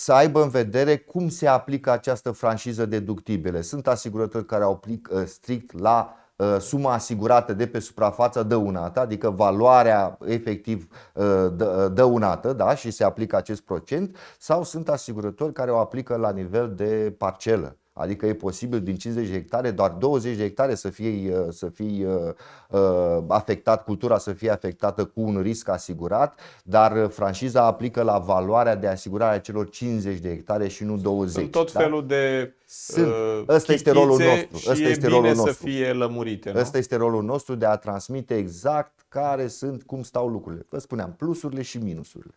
să aibă în vedere cum se aplică această franciză deductibile. Sunt asigurători care o aplică uh, strict la uh, suma asigurată de pe suprafața dăunată, adică valoarea efectiv uh, dăunată da? și se aplică acest procent, sau sunt asigurători care o aplică la nivel de parcelă. Adică e posibil din 50 de hectare, doar 20 de hectare să fie, uh, să fie uh, uh, afectat, cultura să fie afectată cu un risc asigurat, dar franciza aplică la valoarea de asigurare a celor 50 de hectare și nu 20. Sunt tot da? felul de Sunt. Uh, Asta este rolul nostru. Și Asta e este bine rolul nostru. să fie lămurite. Nu? Asta este rolul nostru de a transmite exact care sunt, cum stau lucrurile. Vă spuneam, plusurile și minusurile.